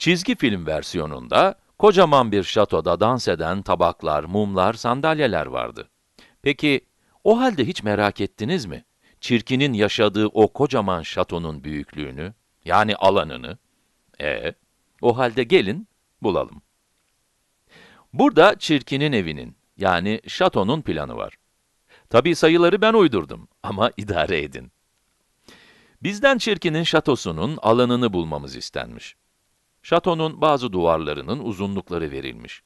Çizgi film versiyonunda kocaman bir şatoda dans eden tabaklar, mumlar, sandalyeler vardı. Peki o halde hiç merak ettiniz mi? Çirkinin yaşadığı o kocaman şatonun büyüklüğünü, yani alanını. E, o halde gelin bulalım. Burada çirkinin evinin, yani şatonun planı var. Tabii sayıları ben uydurdum ama idare edin. Bizden çirkinin şatosunun alanını bulmamız istenmiş. Şatonun bazı duvarlarının uzunlukları verilmiş.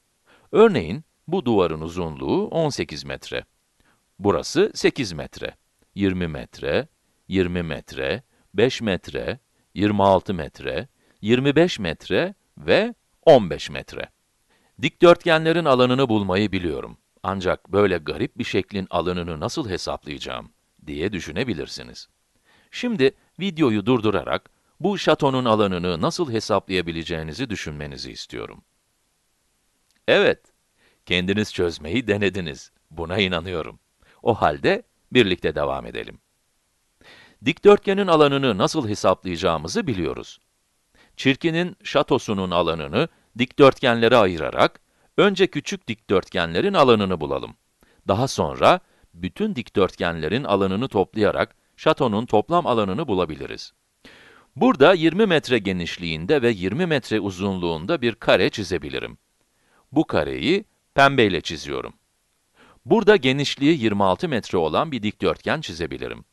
Örneğin, bu duvarın uzunluğu 18 metre. Burası 8 metre, 20 metre, 20 metre, 5 metre, 26 metre, 25 metre ve 15 metre. Dikdörtgenlerin alanını bulmayı biliyorum. Ancak böyle garip bir şeklin alanını nasıl hesaplayacağım diye düşünebilirsiniz. Şimdi videoyu durdurarak bu şatonun alanını nasıl hesaplayabileceğinizi düşünmenizi istiyorum. Evet, kendiniz çözmeyi denediniz. Buna inanıyorum. O halde birlikte devam edelim. Dikdörtgenin alanını nasıl hesaplayacağımızı biliyoruz. Çirkinin şatosunun alanını dikdörtgenlere ayırarak, önce küçük dikdörtgenlerin alanını bulalım. Daha sonra, bütün dikdörtgenlerin alanını toplayarak, şatonun toplam alanını bulabiliriz. Burada 20 metre genişliğinde ve 20 metre uzunluğunda bir kare çizebilirim. Bu kareyi pembeyle çiziyorum. Burada genişliği 26 metre olan bir dikdörtgen çizebilirim.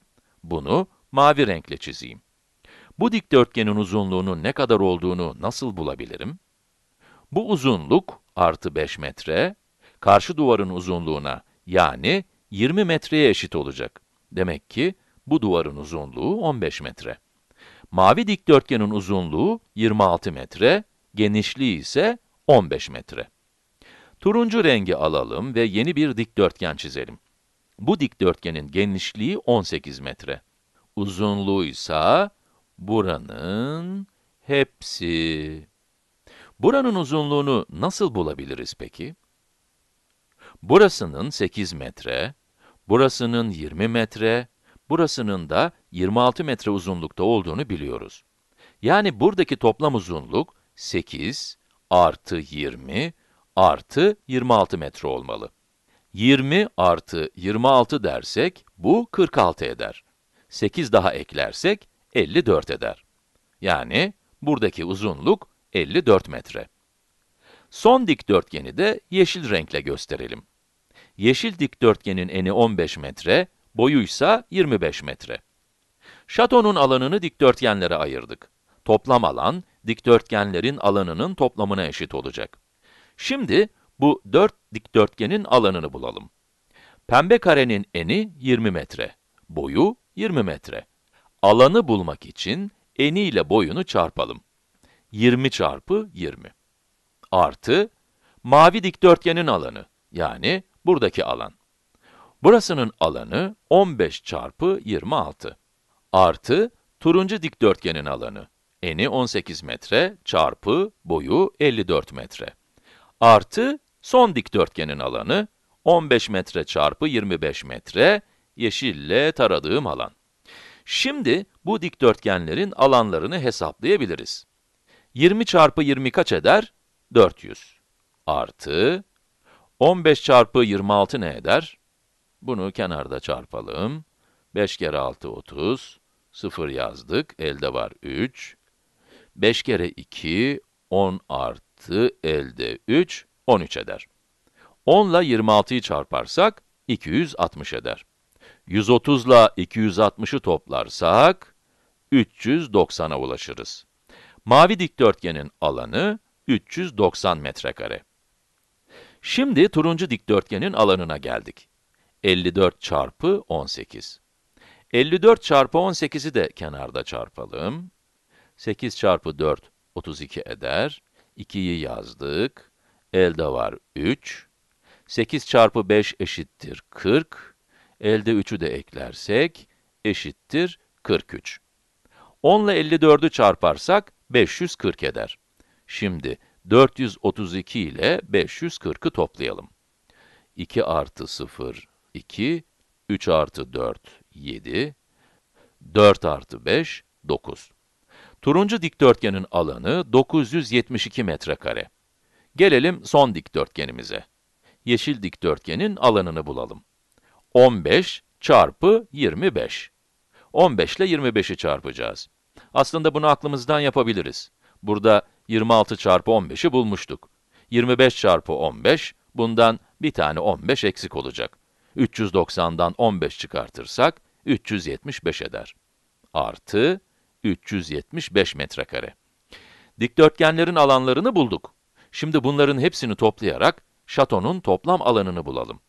Bunu mavi renkle çizeyim. Bu dikdörtgenin uzunluğunun ne kadar olduğunu nasıl bulabilirim? Bu uzunluk artı 5 metre, karşı duvarın uzunluğuna yani 20 metreye eşit olacak. Demek ki bu duvarın uzunluğu 15 metre. Mavi dikdörtgenin uzunluğu 26 metre, genişliği ise 15 metre. Turuncu rengi alalım ve yeni bir dikdörtgen çizelim. Bu dikdörtgenin genişliği 18 metre. Uzunluğu ise buranın hepsi. Buranın uzunluğunu nasıl bulabiliriz peki? Burasının 8 metre, burasının 20 metre, burasının da 26 metre uzunlukta olduğunu biliyoruz. Yani buradaki toplam uzunluk 8 artı 20 artı 26 metre olmalı. 20 artı 26 dersek bu 46 eder. 8 daha eklersek 54 eder. Yani buradaki uzunluk 54 metre. Son dikdörtgeni de yeşil renkle gösterelim. Yeşil dikdörtgenin eni 15 metre, boyuysa 25 metre. Şatonun alanını dikdörtgenlere ayırdık. Toplam alan, dikdörtgenlerin alanının toplamına eşit olacak. Şimdi bu 4 dikdörtgenin alanını bulalım. Pembe karenin eni 20 metre, boyu 20 metre. Alanı bulmak için eni ile boyunu çarpalım. 20 çarpı 20. Artı, mavi dikdörtgenin alanı, yani buradaki alan. Burasının alanı 15 çarpı 26. Artı turuncu dikdörtgenin alanı. Eni 18 metre çarpı boyu 54 metre. Artı son dikdörtgenin alanı 15 metre çarpı 25 metre yeşille taradığım alan. Şimdi bu dikdörtgenlerin alanlarını hesaplayabiliriz. 20 çarpı 20 kaç eder? 400. Artı 15 çarpı 26 ne eder? Bunu kenarda çarpalım. 5 kere 6, 30. 0 yazdık, elde var 3. 5 kere 2, 10 artı elde 3, 13 eder. 10 ile 26'yı çarparsak, 260 eder. 130 ile 260'ı toplarsak, 390'a ulaşırız. Mavi dikdörtgenin alanı 390 metrekare. Şimdi turuncu dikdörtgenin alanına geldik. 54 çarpı 18. 54 çarpı 18'i de kenarda çarpalım. 8 çarpı 4, 32 eder. 2'yi yazdık. Elde var 3. 8 çarpı 5 eşittir 40. Elde 3'ü de eklersek eşittir 43. 10 ile 54'ü çarparsak 540 eder. Şimdi 432 ile 540'ı toplayalım. 2 artı 0, 2, 3 artı 4, 7, 4 artı 5, 9. Turuncu dikdörtgenin alanı 972 metrekare. Gelelim son dikdörtgenimize. Yeşil dikdörtgenin alanını bulalım. 15 çarpı 25. 15 ile 25'i çarpacağız. Aslında bunu aklımızdan yapabiliriz. Burada 26 çarpı 15'i bulmuştuk. 25 çarpı 15, bundan bir tane 15 eksik olacak. 390'dan 15 çıkartırsak 375 eder. Artı 375 metrekare. Dikdörtgenlerin alanlarını bulduk. Şimdi bunların hepsini toplayarak şatonun toplam alanını bulalım.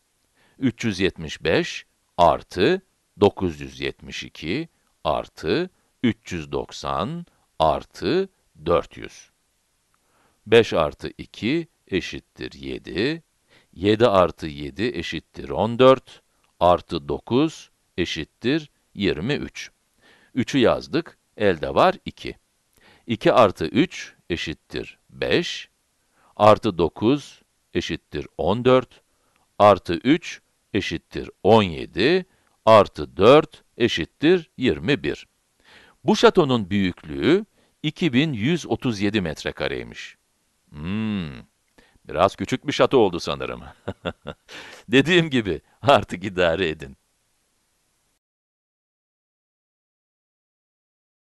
375 artı 972 artı 390 artı 400. 5 artı 2 eşittir 7, 7 artı 7 eşittir 14, artı 9 eşittir 23. 3'ü yazdık, elde var 2. 2 artı 3 eşittir 5, artı 9 eşittir 14, artı 3 eşittir 17, artı 4 eşittir 21. Bu şatonun büyüklüğü 2137 metrekareymiş. Hmm. Biraz küçük bir şato oldu sanırım. Dediğim gibi artık idare edin.